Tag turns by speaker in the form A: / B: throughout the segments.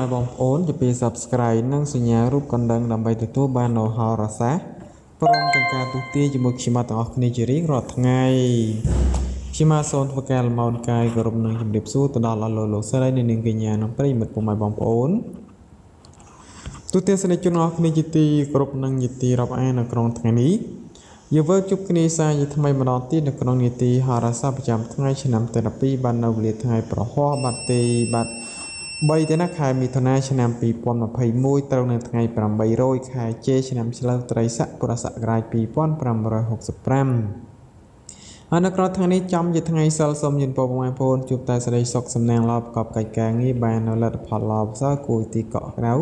A: ម៉ែបងប្អូនជាពី Subscribe និងសញ្ញារូបកណ្ដឹងដើម្បីទទួលបាននូវហោរាសាស្ត្រព្រមទាំងការទូទាយជាមួយខ្ញុំទាំងអស់គ្នាជារៀងរាល់ថ្ងៃខ្ញុំសូមធ្វើការលំអរកាយគោរពនឹងជម្រាបសួរទៅដល់អស់លោកលោកស្រីនិងនាងកញ្ញានិងប្រិយមិត្តពុកម៉ែបងប្អូនទូទាសនិកជនអស់គ្នាជាទីគោរពនិងជាទីរាប់អាននៅក្នុង ថ្ងៃនេះយើងវើជួបគ្នាសារជាថ្មីម្ដងទៀតនៅក្នុងនីតិហោរាសាស្ត្រប្រចាំថ្ងៃឆ្នាំទី12បាននៅវេលាថ្ងៃប្រហោះបាទទីបាទ3ទៅណាខែមិថុនាឆ្នាំ2021ត្រូវនៅថ្ងៃ800ខែជេឆ្នាំឆ្លូវត្រីស័កពុរសករាជ2565អនុក្រោះថ្ងៃនេះចំជាថ្ងៃសិលសូមយិនពរបងប្អូនជួបតែសេរីសុខសំណាងល្អប្រកបកិច្ចការងារបាននៅលទ្ធផលល្អប្រសើរគួរទីកក់ក្រៅ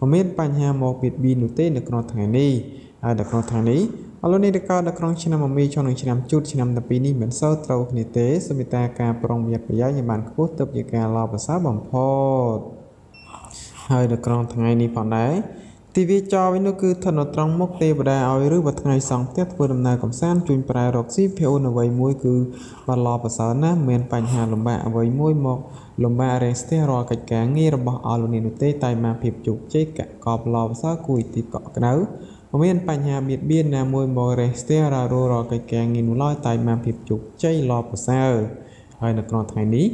A: មិនមាន បញ្ហាមកពីបៀននោះទេ នៅក្នុងថ្ងៃនេះហើយនៅក្នុងថ្ងៃនេះឥឡូវនេះកើតនៅក្នុងឆ្នាំមីចុងនឹងឆ្នាំជូតឆ្នាំ12នេះមិនសូវត្រូវគ្នាទេសូមមេត្តាការប្រុងប្រយ័ត្នប្រយែងឲ្យបានខ្ពស់ទៅជាការល្អប្រសើរបំផុតហើយនៅក្នុងថ្ងៃនេះផងដែរទីវាចរវិញនោះគឺឋិនត្រង់មុខទេវតាឲ្យឬបើថ្ងៃសង់ផ្ទះធ្វើដំណើរកំសាន្តជួញប្រែរកស៊ីភអូនអ្វីមួយគឺបាឡប្រសើរណាស់មានបញ្ហាលំបាកអ្វីមួយមកលំបាករែងស្ទះរាល់កិច្ចការងាររបស់អលូនីនោះទេតែមកភាពជោគជ័យកកបឡប្រសើរគួរទីកក់ក្ដៅមិនមានបញ្ហាបៀតបៀនណាមួយមករេះស្ទះរ៉ារោរកិច្ចការងារនោះឡើយតែមានភាពជោគជ័យល្អប្រសើរហើយនៅក្នុងថ្ងៃនេះ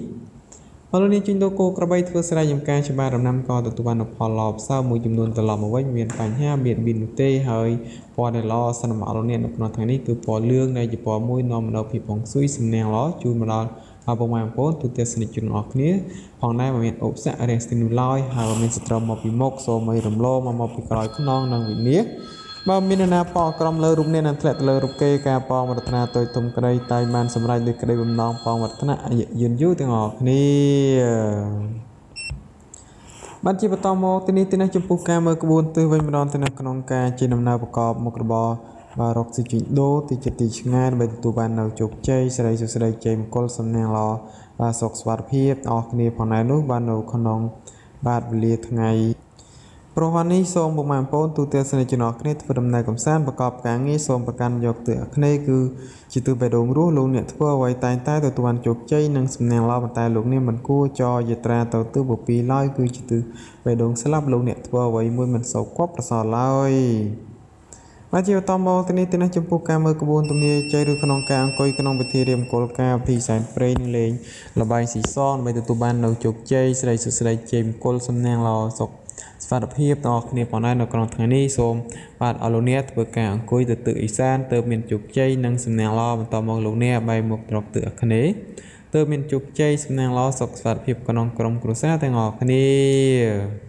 A: បើលោកនាងជិញដូរគោក្របីធ្វើស្រែចម្ការច្បារដំណាំក៏ទទួលបានផលល្អប្រសើរមួយចំនួនត្រឡប់មកវិញមានបញ្ហាបៀតបៀននោះទេហើយពណ៌ដែលល្អសន្មតលោកនាងនៅក្នុងថ្ងៃនេះគឺពណ៌លឿងនៃជាពណ៌មួយនាំមកដល់ភាពហុងស៊ុយសំនៀងល្អជូនមកដល់អពុកម៉ែបងប្អូនទូទាំងសនិជនអរគ្នាផងដែរមិនមានឧបសគ្គរាំងស្ទះនោះឡើយហើយមិនមានសត្រូវមកពីមុខសូមឲ្យរំលោមកមកពីក្រោយខ្នងនិងវិនិច្ឆ័យបើមានអ្នកណាប៉អក្រំលើរូបអ្នកនឹងធ្លាក់ទៅលើរូបគេការប៉មរតនាទុយទុំក្រីតែបានសម្រេចដោយក្តីបំណងប៉មរតនាអាយុយឺនយូរទាំងអស់គ្នាបានជាបន្តមកទីនេះទីនេះចំពោះការមើលក្បួនទិសវិញម្ដងទៅនៅក្នុង ការជាដំណើរប្រកបមុខរបរបាទរកស៊ីជីដូទីចិត្តទីឆ្ងាយដើម្បីទទួលបាននៅជោគជ័យសេរីសុខសេរីជ័យមង្គលសំណាងល្អបាទសុខសុវត្ថិភាពអស់គ្នាផងដែរនោះ បាទនៅ ក្នុង បាទវេលាថ្ងៃប្រហ័ននេះសូមពុកម៉ែបងប្អូនទូទាំងសនិទ្ធជនអរគ្នាធ្វើដំណើរកំសាន្តប្រកបការងារសូមប្រកាន់យកទិអគ្នេយ៍គឺជាទិបេដងរស់លោកអ្នកធ្វើអ្វីតែងតែទទួលជោគជ័យនិងសំណាងល្អប៉ុន្តែលោកអ្នកមិនគួរចរយត្រាទៅទិពពីឡើយគឺជាទិបេដងស្លាប់លោកអ្នកធ្វើអ្វីមួយមិនសូវគប់ប្រសើរឡើយបាទជាបន្តមកទីនេះទីនេះចំពោះការមើលក្បួនទំនាយចៃឬក្នុងការអង្គុយក្នុងពិធីរៀបមង្គលការពិធីសែនព្រេននិងលេងលបែងស៊ីសងដើម្បីទទួលបាននៅជោគជ័យស្រីសុស្ដីជ័យមង្គលសំណាងល្អសុខស្វាគមន៍ភាពទាំងអស់គ្នាផងដែរនៅក្នុងថ្ងៃនេះសូមបាទអរលោកអ្នកធ្វើការអង្គុយទៅទឹកអេសានទៅមានជោគជ័យនិងសំណាងល្អបន្តមកលោកអ្នកបែរមុខត្រង់ទឹកអគ្នេយ៍ទើបមានជោគជ័យសំណាងល្អសុខស្វាគមន៍ភាពក្នុងក្រុមគ្រួសារទាំងអស់គ្នា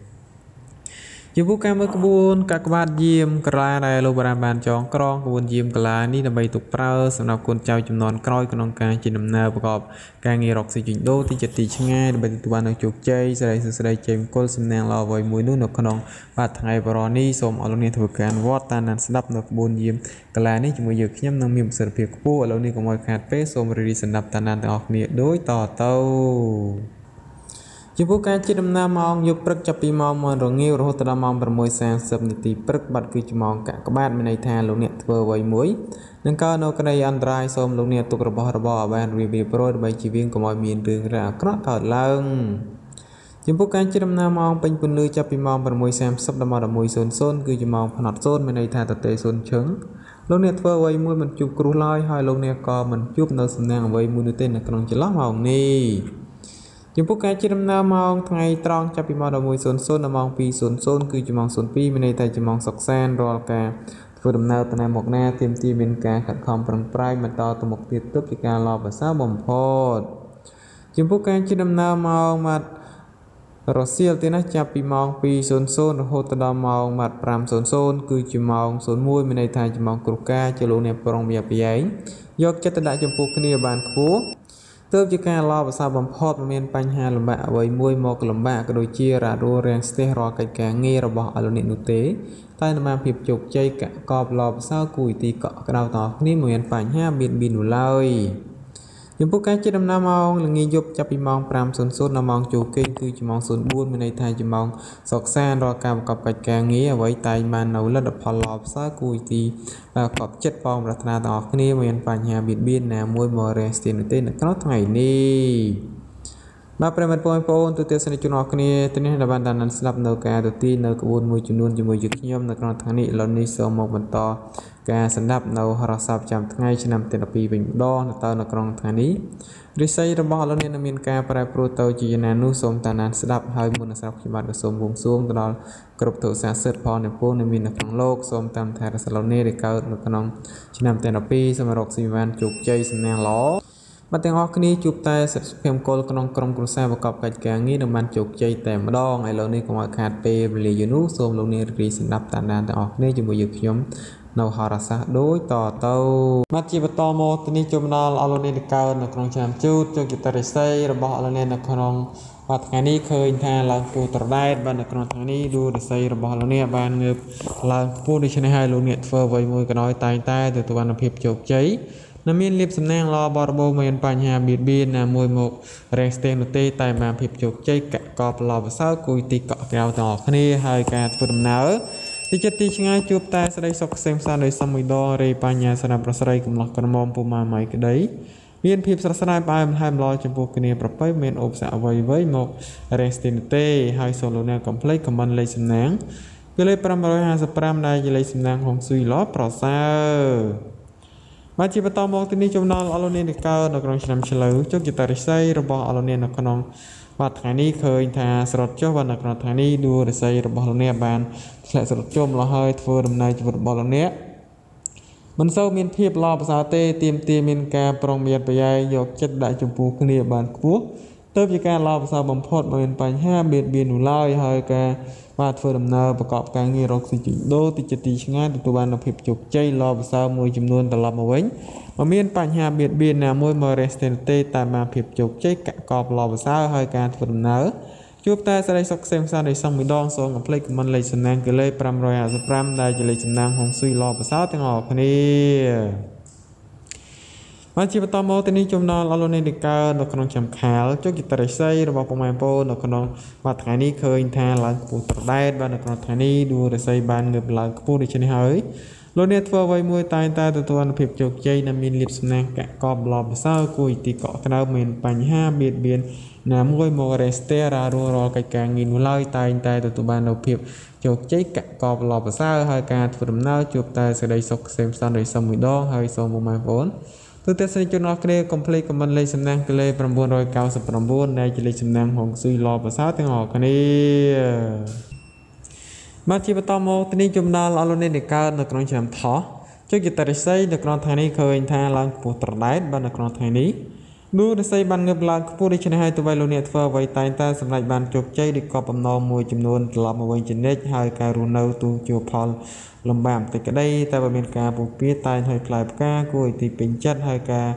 A: ចំពោះការមើលក្បួនកាក់ក្បាតយាមកលាដែលលោកបារាំបានចងក្រងក្បួនយាមកលានេះដើម្បីទុកប្រើសម្រាប់កូនចៅចំនួនក្រោយក្នុងការជាដំណើរប្រកបការងាររកស៊ីជីដូរទីចិត្តទីឆ្ងាយដើម្បីទទួលបាននូវជោគជ័យសេរីសុខសេរីជ័យមង្គលសំណាងល្អអ្វីមួយនោះនៅក្នុងបាតថ្ងៃបរនេះសូមអរលោកអ្នកធ្វើការអនុវត្តតាមដានស្ដាប់នៅក្បួនយាមកលានេះជាមួយយើងខ្ញុំនឹងមានប្រសិទ្ធភាពខ្ពស់ឥឡូវនេះកុំឲ្យខាតពេលសូមរីរីសម្ដាប់តាមដានទាំងអស់គ្នាដូចតទៅចំពោះការជិះដំណើរម៉ោងយប់ព្រឹកចាប់ពីម៉ោង9រងាវរហូតដល់ម៉ោង6:40នាទីព្រឹកបាត់គឺជាម៉ោងកាក់ក្បាទមានន័យថាលោកអ្នកធ្វើអ្វីមួយនឹងកើនៅក្តីអន្តរាយសូមលោកអ្នកទុករបស់របរឲ្យបានរៀបរៀបរយដើម្បីជីវៀងកុំឲ្យមានរឿងរ៉ាវអាក្រក់កើតឡើងចំពោះការជិះដំណើរម៉ោងពេញពន្លឺចាប់ពីម៉ោង6:30ដល់ម៉ោង11:00គឺជាម៉ោងផ្នត់សូន្យមានន័យថាតទេសូន្យឈឹងលោកអ្នកធ្វើអ្វីមួយមិនជួបគ្រោះឡើយហើយលោកអ្នកក៏មិនជួបនៅសំណាងអ្វីមួយនោះទេនៅក្នុងចន្លោះម៉ោងនេះចំពោះការជិះដំណើរម៉ោងថ្ងៃត្រង់ចាប់ពីម៉ោង11:00ដល់ម៉ោង2:00គឺជាម៉ោង02មានន័យថាជាម៉ោងសុខសាន្តរាល់ការធ្វើដំណើរទៅណាមកណា ទាមទារមានការខិតខំប្រឹងប្រែងបន្តទៅមុខទៀតទុកជាការល្អប្រសើរបំផុតចំពោះការជិះដំណើរម៉ោងម៉ាត់រសៀលទីណាចាប់ពីម៉ោង2:00រហូតដល់ម៉ោងម៉ាត់5:00គឺជាម៉ោង01មានន័យថាជាម៉ោងគ្រូការជាលោកអ្នកប្រុងប្រយ័ត្នប្រយែងយកចិត្តទុកដាក់ចំពោះគ្នាបានខ្ពស់ទើបជាការលោប្រសើរបំផុតមិនមានបញ្ហាលំបាកអ្វីមួយមកលំបាកក៏ដូចជារ៉ារួរាំងស្ទះរាល់កិច្ចការងាររបស់អលនិកនោះទេតែនមាភាពជោគជ័យកកបលោប្រសើរគួយទីកក់ក្រៅតគ្នាមិនមានបញ្ហាមានមាននោះឡើយចំពោះការជិះដំណើរម៉ោងល្ងាចយប់ចាប់ពីម៉ោង5:00ដល់ម៉ោងចូលគេងគឺជាម៉ោង04មានន័យថាជាម៉ោងសកសានរាល់ការបង្កប់កិច្ចការងារអ្វីតែងបាននៅលទ្ធផលល្អប្រសើរគួរទីកប់ចិត្តផងប្រាថ្នាទាំងអស់គ្នា មានបញ្ហាបៀតបៀនណាមួយមករះស្ទៀននោះទេនៅក្នុងថ្ងៃនេះបាទប្រិមត្តបងប្អូនទូទាំងសនិទ្ធជនអរគ្នាទីនេះបានតាមដានស្ដាប់នៅការទូទីនៅក្បួនមួយចំនួនជាមួយយើងខ្ញុំនៅក្នុងថ្ងៃនេះឥឡូវនេះសូមមកបន្តការស្ដាប់នៅរស័ព្ទចាំថ្ងៃឆ្នាំទី12វិញម្ដងទៅនៅក្នុងថ្ងៃនេះរិស័យរបស់ឥឡូវនេះនឹងមានការប្រែប្រួលទៅជាយ៉ាងណានោះសូមតាមដានស្ដាប់ហើយមុននឹងស្ដាប់ខ្ញុំបាទក៏សូមវងសួងទៅដល់គ្រប់ទោសាសិទ្ធផលនៃពលនៅមាននៅក្នុងលោកសូមតាមថារស័ព្ទនេះដែលកើតនៅក្នុងឆ្នាំទី12សម្រាប់ស៊ីវ៉ានជោគជ័យសំណាងល្អបាទទាំងអស់គ្នាជួបតែសិទ្ធិភាពកុលក្នុងក្រុមគ្រួសារបកបកិច្ចការងារនឹងបានជោគជ័យតែម្ដងឥឡូវនេះកុំឲ្យខាតពេលវេលាយូរនោះសូមលោកនាងរីករាយសម្ដាប់តាមដានទាំងអស់គ្នាជាមួយយើងខ្ញុំនៅហរសាស្ត្រដូចតទៅបាទជាបន្តមកទីនេះចំណល់អលនេនកើនៅក្នុងឆ្នាំជូតជោគតរិស័យរបស់អលនេននៅក្នុងបាទថ្ងៃនេះឃើញថាឡើងពូត្រដែតបាទនៅក្នុងថ្ងៃនេះលូរិស័យរបស់លោកនេះបានងើបឡើងពូដូច្នេះហើយលោកនេះធ្វើអ្វីមួយក៏ដោយតែងតែទទួលបានភាពជោគជ័យនៅមានលៀបសំណាងល្អបរិបូរមានបញ្ហាបៀតបៀនណាមួយមករែងស្ទះនោះទេតែមានភាពជោគជ័យកកបល្អប្រសើរគួយទីកក់ក្រៅទាំងអស់គ្នាហើយ ការធ្វើដំណើរទីចិត្តទីឆ្ងាយជួបតែស្រីសុខខ្សែមសានដោយសំមួយដងរេបញ្ញាសនាប្រស្រីកំឡោះក្រមុំពុមាម៉ៃក្តីមានភាពស្រស់ស្រាយបែបហែមឡចំពោះគ្នាប្រពៃមានអូបសៈអ្វីអ្វីមករេងស្ទះនោះទេហើយសូឡូណាកំ plei ខមមិនលេខសំណាងគឺលេខ555ដែលជាលេខសំណាងហុងស៊ុយឡប្រសើរមកជាបន្តមកទីនេះចំណងអលោកនាងកើនៅក្នុងឆ្នាំឆ្លូវជោគជតារិស័យរបស់អលោកនាងនៅក្នុងបាទថ្ងៃនេះឃើញថា ស្រត់ចុះបាទនៅក្នុងថ្ងៃនេះដួលរិស័យរបស់លោកនាងបានធ្លាក់ស្រត់ចុះម្លោះហើយ ធ្វើដំណើរជីវិតរបស់លោកនាងមិនសូវមានភាពល្អប្រសើរទេទាមទារមានការប្រុងប្រយ័ត្នប្រយែងយកចិត្តដាក់ចំពោះគ្នាបានខ្ពស់ទៅជាការឡោបសោបំផុតមិនមានបញ្ហាមានមាននោះឡើយហើយការបាទធ្វើដំណើរប្រកបការងាររកស៊ីជីដូរទីចិត្តទីឆ្ងាយទទួលបានភាពជោគជ័យឡោបសោមួយចំនួនត្រឡប់មកវិញមិនមានបញ្ហាបៀតបៀនណាមួយមករេស្តេនទេតាមមកភាពជោគជ័យកកបឡោបសោហើយការធ្វើដំណើរជួបតែសេរីសុខសេមសាននៃសំមីដងសូមកំភ្លេចខមមិនលេខសំណាងគឺលេខ555ដែលជាលេខសំណាងហុងស៊ុយឡោបសោទាំងអស់គ្នាហើយជាបន្តមកទៅនេះចំណងអលនេនកើនៅក្នុងចាំខាលជោគជត្រីស័យរបស់ពុកម៉ែបងប្អូននៅក្នុងបាទថ្ងៃនេះឃើញថាឡើងខ្ពស់ត្រដែតបាទនៅក្នុងថ្ងៃនេះដួលរស័យបានងើបឡើងខ្ពស់ដូច្នេះហើយលោកអ្នកធ្វើអ្វីមួយតែងតែទទួលអនុភាពជោគជ័យនិងមានលៀបស្នះកកបឡបសើគួយទីកក់ក្ដៅមានបញ្ហាបៀតបៀនណាមួយមករេស្តេរ៉ារួរាល់កិច្ចការងារនោះឡើយតែងតែទទួលបាននូវភាពជោគជ័យកកបឡបសើហើយការធ្វើដំណើរជួបតែសេចក្តីសុខក្សេមសាន្តដោយសុំមួយដងហើយសូមបងប្អូនទូទស្សនិកជនអស់គ្នាកុំភ្លេចខមមិនលេខសំណាងទៅលេខ999ដែលជាលេខសំណាងហងស៊ុយឡប្រសើរទាំងអស់គ្នាមកជាបន្តមកទីនេះជំដាល់អលនេនកើតនៅក្នុងឆ្នាំថោះជោគយតរិស័យនៅក្នុងថ្ងៃនេះឃើញថា ឡើងពស់ត្រដែតបាននៅក្នុងថ្ងៃនេះនោះរិស័យបានងើបឡើងខ្ពស់ដូច្នេះហើយទៅវិញលោកអ្នកធ្វើអ្វីតែងតែសម្រេចបានជោគជ័យឬក៏បំណងមួយចំនួនត្រឡប់មកវិញជានិច្ចហើយការរស់នៅទូជាផលលំបាកបន្តិចក្តីតែបើមានការពុះពៀតែងហើយផ្លែផ្កាគួរឲ្យទីពេញចិត្តហើយការ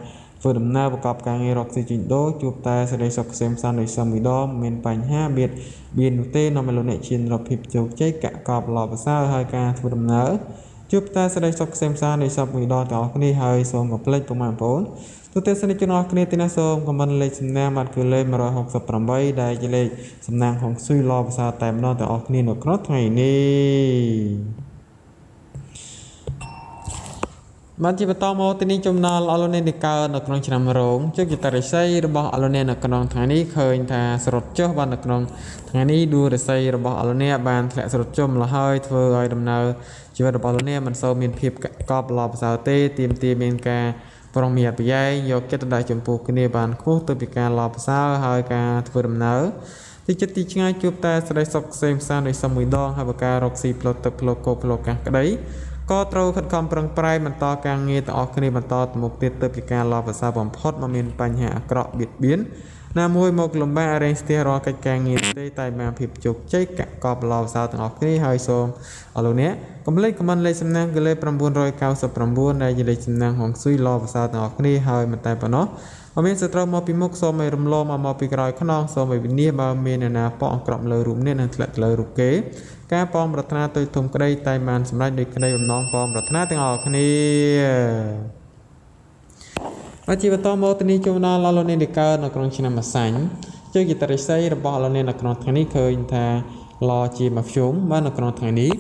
A: ធ្វើដំណើរប្រកបការងាររកស៊ីជីដូរជួបតែសេរីសុខក្សេមសាន្តដោយសមមួយដងមានបញ្ហាបៀតបៀននោះទេនាំឲ្យលោកអ្នកឈានរកភាពជោគជ័យកកបលបសើរហើយការធ្វើដំណើរជួបតែសេរីសុខក្សេមសាន្តដោយសមមួយដងទាំងអស់គ្នាហើយសូមកុំភ្លេចពុកម៉ែបងប្អូនទូទស្សនិកជនអស់គ្នាទីនេះសូមខមមិនលេខសំណាងបាត់គឺលេខ168ដែលជាលេខសំណាងហុងស៊ុយឡភាសាតែម្ដងទាំងអស់គ្នានៅក្នុងថ្ងៃនេះបានជាបន្តមកទីនេះចំណល់អលនេនិកើនៅក្នុងឆ្នាំរោងជើងចតរិស័យរបស់អលនេនៅក្នុងថ្ងៃនេះឃើញ ថា ស្រុតចុះបាននៅក្នុង ថ្ងៃនេះដួលរិស័យរបស់អលនេបានធ្លាក់ស្រុតចុះម្ល៉េះហើយធ្វើឲ្យដំណើរជីវិតរបស់អលនេមិនសូវមានភាពកប់ឡោប្រសើរទេទាមទារមានការប្រុងមានអពយ័យយកចិត្តដៃចំពោះគ្នាបានខ្ពស់ទៅពីការឡបផ្សើរហើយការធ្វើដំណើរទីចិត្តទីឆ្ងាយជួបតែសេចក្តីសុខផ្សេងផ្សានៃសមមួយដងហើយបើការរកស៊ីផ្លូវទឹកផ្លូវគោផ្លូវកាសក្តីក៏ត្រូវខិតខំប្រឹងប្រែងបន្តការងារទាំងអស់គ្នាបន្តទៅមុខទៀតទៅពីការឡបផ្សើរបំផុតមកមានបញ្ហាអាក្រក់បៀតបៀនណាមួយមកលំបាករែងស្ទះរាល់កិច្ចការងារទេតែបានភាពជោគជ័យកកបឡោសោទាំងអស់គ្នាហើយសូមអរលោកអ្នកកុំលេចខមមិនលេខសំណាងគឺលេខ999ដែលជាលេខសំណាងហងស៊ុយឡោវសាទាំងអស់គ្នាហើយមិនតែប៉ុណ្ណោះអមានសត្រូវមកពីមុខសូមឲ្យរំលងមកមកពីក្រោយខ្នងសូមឲ្យវិនិច្ឆ័យបើមានអ្នកណាប៉អង្ក្រក់លើរូបនេះនិងធ្លាក់លើរូបគេការប៉ងប្រាថ្នាទៅធំក្តីតែបានសម្រេចដោយក្តីបំណងប៉ងប្រាថ្នាទាំងអស់គ្នាអាជីវកម្មមកទិនីជួនដល់លោកអ្នកដែលកើតនៅក្នុងឆ្នាំម្សាញ់ជាគិតរិស័យរបស់លោកអ្នកនៅក្នុងថ្ងៃនេះឃើញថាលជាមធ្យមបាននៅក្នុងថ្ងៃនេះ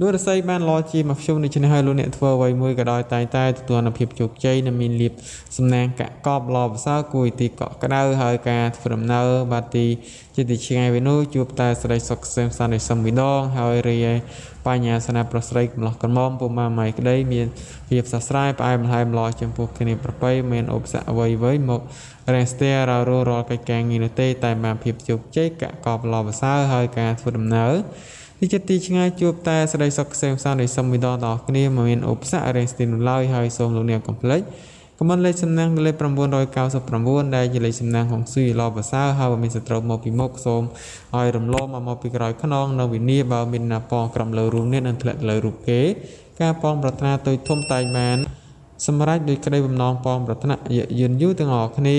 A: លោករស្មីបានលជាមធ្យមដូច្នេះហើយលោកអ្នកធ្វើអ្វីមួយក៏ដោយតែងតែទទួលនូវភាពជោគជ័យនិងមានលៀបសំណាងកកបលប្រសើរគួរទីកក់ក្ដៅហើយការធ្វើដំណើរបាទទីជាទីឆ្ងាយវិញនោះជួបតែសេរីសុខសែមសាននៃសំវិដងហើយរីឯបញ្ញាសនាប្រស្រីកំឡោះកំមពុំម៉ាម៉ៃក្ដីមានភាពស្រស់ស្រាយផ្អែមល្ហែមល្អចំពោះគ្នាប្រប្រៃមានឧបសគ្គអ្វីៗមករស្ទះររោរាល់កិច្ចការងារនោះទេតែមានភាពជោគជ័យកកបល្អប្រសើរហើយការធ្វើដំណើរទីចិត្តទីឆ្ងាយជួបតែសេចក្តីសុខក្សេមសាន្តនៃសុំវិដដល់គ្នាមិនមានឧបសគ្គរស្ទះនោះឡើយហើយសូមលោកអ្នកកុំភ្លេចខមមិនលេខសំណាងលេខ999ដែលជាលេខសំណាងហុងស៊ុយឡោប្រសើរហើយបើមានសត្រូវមកពីមុខសូមឲ្យរំលងមកមកពីក្រោយខ្នងនៅវិនាបើ មានណាប៉ងក្រំលើរូបនេះនឹងធ្លាក់លើរូបគេការប៉ងប្រាថ្នាទុយធំតែងបានសម្រាប់ដោយក្តីបំណងផងប្រាថ្នាយយឺនយូរទាំងអស់គ្នា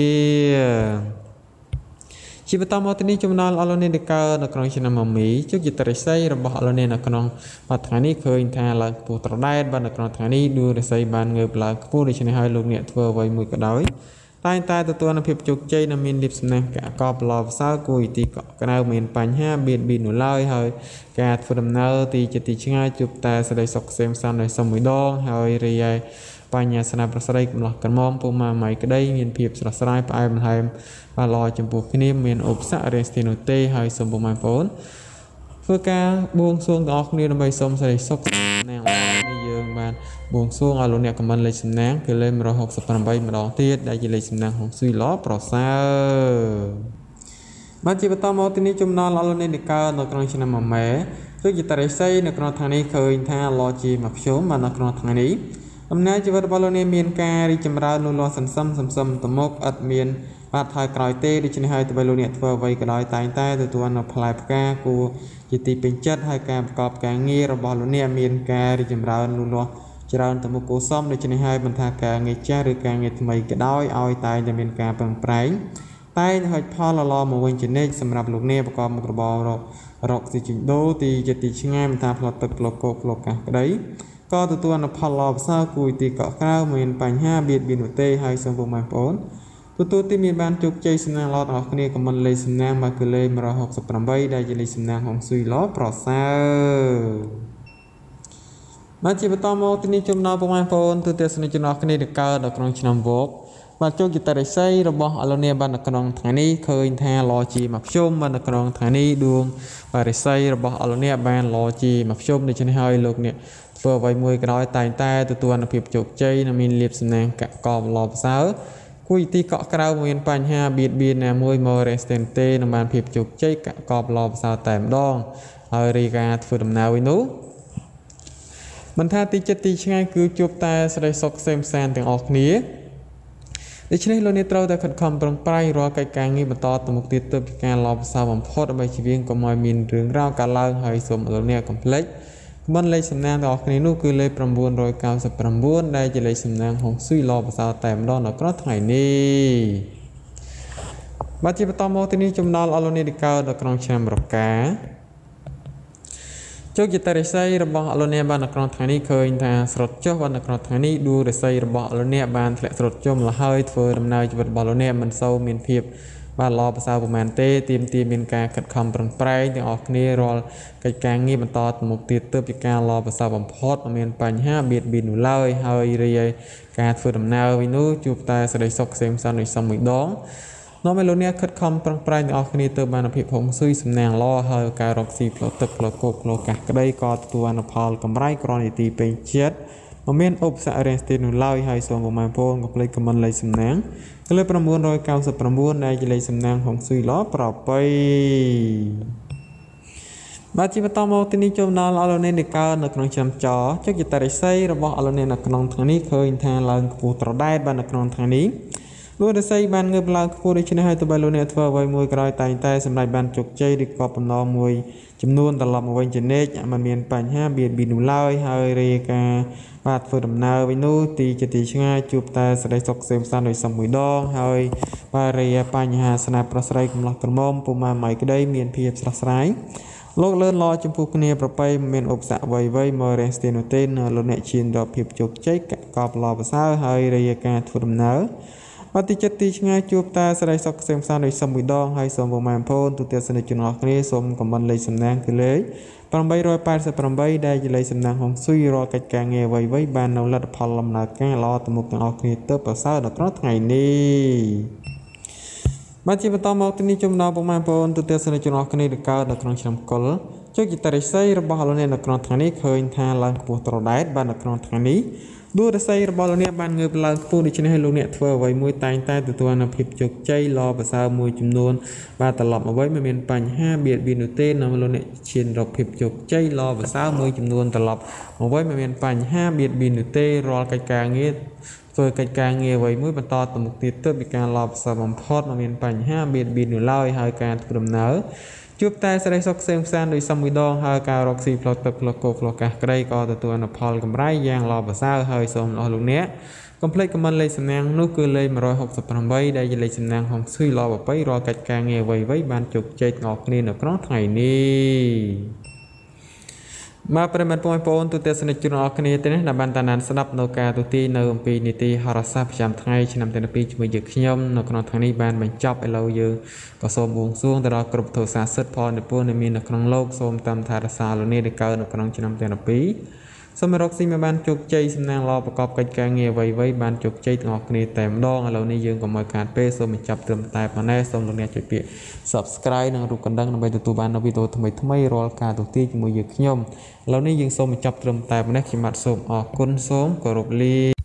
A: ជាបន្តមកទៅនេះចំណាល់អលនេនកើនៅក្នុងឆ្នាំមមីជោគយតរិស័យរបស់អលនេនៅក្នុងបាទថ្ងៃនេះឃើញថាឡើងខ្ពស់ត្រដែតបាទនៅក្នុងថ្ងៃនេះដួលរិស័យបានងើបឡើងខ្ពស់ដូច្នេះហើយលោកអ្នកធ្វើអ្វីមួយក៏ដោយតែងតែទទួលនូវភាពជោគជ័យនិងមានលៀបសំណាងកកបឡោវសើគួរទីកក់ក្ដៅមានបញ្ហាបៀតបៀននោះឡើយហើយ ការធ្វើដំណើរទីជាទីឆ្ងាយជួបតែសេចក្តីសុខសេមសានដោយសុំមួយដង ហើយរីឯបញ្ញាសនាប្រស្រីកំឡោះក្រមុំពុកម៉ាម៉ៃក្តីមានភាពស្រស់ស្រាយផ្អែមល្ហែមបាទល្អចំពោះគ្នាមានឧបសគ្គរាំងស្ទះនោះទេហើយសូមពុកម៉ាបងប្អូនធ្វើការបួងសួងដល់គ្នាដើម្បីសូមសេចក្តីសុខណាស់នេះយើងបានបួងសួងឲ្យលោកអ្នកខមមិនលេខសំណាងគឺលេខ168ម្ដងទៀតដែលជាលេខសំណាងហុងស៊ុយឡប្រសើរបាទជាបន្តមកទីនេះចំណល់អលនេនកើនៅក្នុងឆ្នាំ1ម៉ែគឺជាតរិស័យនៅក្នុងថ្ងៃនេះឃើញ ថាឡជាមកខ្ញុំបាននៅក្នុងថ្ងៃនេះដំណើរជីវិតរបស់លោកនេះមានការរីកចម្រើនលូតលាស់សន្សឹមសន្សឹមទៅមុខឥតមានបាត់ថយក្រោយទេដូច្នេះហើយទៅលោកអ្នកធ្វើអ្វីក៏ដោយតែងតែទទួលនៅផ្លែផ្កាគួរជាទីពេញចិត្តហើយការប្រកបការងាររបស់លោកអ្នកមានការរីកចម្រើនលូតលាស់ច្រើនទៅមុខគួរសមដូច្នេះហើយមិនថាការងារចាស់ឬការងារថ្មីក៏ដោយឲ្យតែតែមានការប្រឹងប្រែងតែហិច្ចផលល្អមកវិញជានិច្ចសម្រាប់លោកអ្នកប្រកបមុខរបររករកស៊ីជីដូរទីជាទីឆ្ងាយមិនថាផ្លត់ទឹកផ្លត់គោកផ្លត់កាសក្តីក៏ទទួលអនុផលល្អប្រសើរគួរទីកក់ក្រៅមិនមានបញ្ហាបៀតបៀននោះទេហើយសូមពុកម៉ែបងប្អូនទទួលទីមានបានជោគជ័យសំណាងល្អទាំងអស់គ្នាខមមិនលេខសំណាងមកគឺលេខ168ដែលជាលេខសំណាងហុងស៊ុយល្អប្រសើរបាទជាបន្តមកទីនេះចំណោពុកម៉ែបងប្អូនទូទាំងសនិទ្ធជនអស់គ្នាដែលកើតនៅក្នុងឆ្នាំវកបាទជោគជ័យតរិស័យរបស់អលនីបាននៅក្នុងថ្ងៃនេះឃើញ ថាលោជាមួយភ្ជុំបាននៅក្នុងថ្ងៃនេះដួងបរិស័យរបស់អលនីបានលោជាមួយភ្ជុំដូច្នេះហើយលោកនេះធ្វើអ្វីមួយក៏ដោយតែងតែទទួលអនុភាពជោគជ័យនិងមានលៀបសំណាងកកកំឡប្រសើរគួយទីកក់ក្រៅមានបញ្ហាបៀតបៀនណាមួយមករេសទេនទេនឹងបានភាពជោគជ័យកកកំឡប្រសើរតែម្ដងហើយរីកាធ្វើដំណើរវិញនោះមិនថាទីចិត្តទីឆ្ងាយគឺជួបតែសេរីសុខសេមសានទាំងអស់គ្នាដូច្នេះលោកអ្នកត្រូវតែខិតខំប្រឹងប្រែងរាល់កិច្ចការងារបន្តទៅមុខទៀតទើបជាការឡប់សារបំផុតដើម្បីជីវិតកុំឲ្យមានរឿងរ៉ាវកើតឡើងហើយសូមលោកអ្នកកុំភ្លេចប័ណ្ណលេខសំណាងរបស់គ្នានោះគឺលេខ999ដែលជាលេខសំណាងហុងស៊ុយឡបសាតែម្ដងដល់ក្រោះថ្ងៃនេះបាទជាបន្តមកទីនេះចំណាល់អលនីតិកោដល់ក្នុងឆ្នាំរកាជោគយតរិស័យរបស់អលនីបានដល់ក្នុងថ្ងៃនេះឃើញថាស្រុតចុះបានដល់ក្នុងថ្ងៃនេះឌូរិស័យរបស់អលនីបានធ្លាក់ស្រុតចុះម្ល៉េះហើយ ធ្វើដំណើរជីវិតរបស់អលនីមិនសូវមានភាពបាទល្អប្រសើរប្រហែលទេទៀមទាមានការខិតខំប្រឹងប្រែងទាំងអស់គ្នារាល់កិច្ចការងារបន្តទៅមុខទៀតទៅពីការល្អប្រសើរបំផុតមិនមានបញ្ហាបៀតបៀននោះឡើយហើយរីឯការធ្វើដំណើរវិញនោះជួបតែសេចក្តីសុខផ្សេងផ្សេងដូចសុំមួយដងនាំឲ្យលោកអ្នកខិតខំប្រឹងប្រែងទាំងអស់គ្នាទៅបានភាពហុងស៊ុយសំណាងល្អហើយការរកស៊ីផ្លូវទឹកផ្លូវគោកផ្លូវកាសក្តីក៏ទទួលបានផលកម្រៃក្រនីទីពេញចិត្តមិនមានឧបសគ្គរាំងស្ទះនោះឡើយហើយសូមបងប្អូនកុំភ្លេចខមមិនលេខសំណាងលេខ999ដែលជាលេខសំណាងហុងស៊ុយឡប្របីបាទជាបន្តមកទីនេះចូលដល់អលនេនកើនៅក្នុងឆ្នាំចចុចយតរិស័យរបស់អលនេនៅក្នុងថ្ងៃនេះឃើញថាឡើងខ្ពស់ត្រដែតបាទនៅក្នុងថ្ងៃនេះលោករិស័យបានងើបឡើងខ្ពស់ដូច្នេះហើយទៅបីលោកអ្នកធ្វើអ្វីមួយក្រោយតែងតែសម្រេចបានជោគជ័យឬក៏បំណងមួយចំនួនត្រឡប់មកវិញជានិច្ចมันមានបញ្ហាបៀតបៀននោះឡើយហើយរាយការណ៍បាទធ្វើដំណើរវិញនោះទីជាទីឆ្ងាយជួបតែសេចក្តីសុខសេមសានដោយសំមួយដងហើយបារីបញ្ហាស្នាប្រស្រ័យកំឡោះក្រមុំពុំម៉ៃក្តីមានភាពស្រស់ស្រាយលោកលឿនឡចំពោះគ្នាប្របីមានឧបសគ្គអ្វីៗមករៀងស្ទាននោះទេលោកអ្នកឈានដល់ភាពជោគជ័យកកបឡប្រសើរហើយរាយការណ៍ធ្វើដំណើរអតិចិត្តទីឆ្ងាយជួបតាសេរីសុខសេមសានដោយសុំមួយដងហើយសូមបងម៉ែបងប្អូនទូទាំងសនិទ្ធជនអស់គ្នាសូមខមមិនលេខសំណាងគឺលេខ888ដែលជាលេខសំណាងហុងស៊ុយរាល់កិច្ចការងារអ្វីៗបាននៅលទ្ធផលដំណើរការល្អទៅមុខទាំងអស់គ្នាទៅប្រសើរដល់ក្នុងថ្ងៃនេះបាទជាបន្តមកទីនេះជំរាបបងប្អូនទូទាំងសនិទ្ធជនអស់គ្នាដែលកើតនៅក្នុងឆ្នាំកុលជោគជ័យតរិស័យរបស់លោកអ្នកនៅក្នុងថ្ងៃនេះឃើញថាឡើងខ្ពស់ត្រដែតបាននៅក្នុងថ្ងៃនេះដួងរាសីរបស់លោកអ្នកបានងើបឡើងខ្ពស់ដូច្នេះលោកអ្នកធ្វើអ្វីមួយតែងតែទទួលនូវភាពជោគជ័យល្អប្រសើរមួយចំនួនបាទត្រឡប់មកវិញមិនមានបញ្ហាបៀតបៀននោះទេនៅលោកអ្នកឈានរកភាពជោគជ័យល្អប្រសើរមួយចំនួនត្រឡប់មកវិញមិនមានបញ្ហាបៀតបៀននោះទេរាល់កិច្ចការងារធ្វើកិច្ចការងារអ្វីមួយបន្តទៅមុខទៀតទៅពីការឡប់សើបំផុតមិនមានបញ្ហាមានបៀននោះឡើយហើយការធ្វើដំណើរជួបតែសេរីសុខផ្សេងផ្សានដោយសមមួយដងហើយការរកស៊ីផ្លូវទឹកផ្លូវគោផ្លូវកាសក្តីក៏ទទួលអនុផល កម្រៃយ៉ាងល្អប្រសើរហើយសូមអស់លោកអ្នកកុំភ្លេចខមមិនលេខសំណាងនោះគឺលេខ168ដែលជាលេខសំណាងហងស៊ុយឡប20រាល់កិច្ចការងារអ្វីៗបានជោគជ័យទាំងអស់គ្នានៅក្នុងថ្ងៃនេះបាទប្រិមត្តបងប្អូនទូទេសនិកជនអរគ្នាទីនេះបានតានានស្ដាប់នៅការទូទីនៅអំពីនីតិហរសាស្ត្រប្រចាំថ្ងៃឆ្នាំទី2ជាមួយយើងខ្ញុំនៅក្នុងថ្ងៃនេះបានបញ្ចប់ឥឡូវយើងក៏សូមបួងសួងទៅដល់គ្រប់ទោសាសិទ្ធផលនិពន្ធដែលមាននៅក្នុងលោកសូមតាមថារសាលោកនេះដែលកើតនៅក្នុងឆ្នាំទី2សូមរកស៊ីមកបានជោគជ័យសំណាងល្អប្រកបកិច្ចការងារអ្វីៗបានជោគជ័យទាំងអស់គ្នាតែម្ដងឥឡូវនេះយើងកុំឲ្យខាតពេលសូមបញ្ចប់ត្រឹមតែប៉ុណ្ណេះសូមលោកអ្នកជួយពាក្យ Subscribe និងរូបកណ្ដឹងដើម្បីទទួលបាននូវវីដេអូថ្មីៗរាល់ការទូទាត់ជាមួយយើងខ្ញុំឥឡូវនេះយើងសូមបញ្ចប់ត្រឹមតែប៉ុណ្ណេះខ្ញុំបាទសូមអរគុណសូមគោរពលា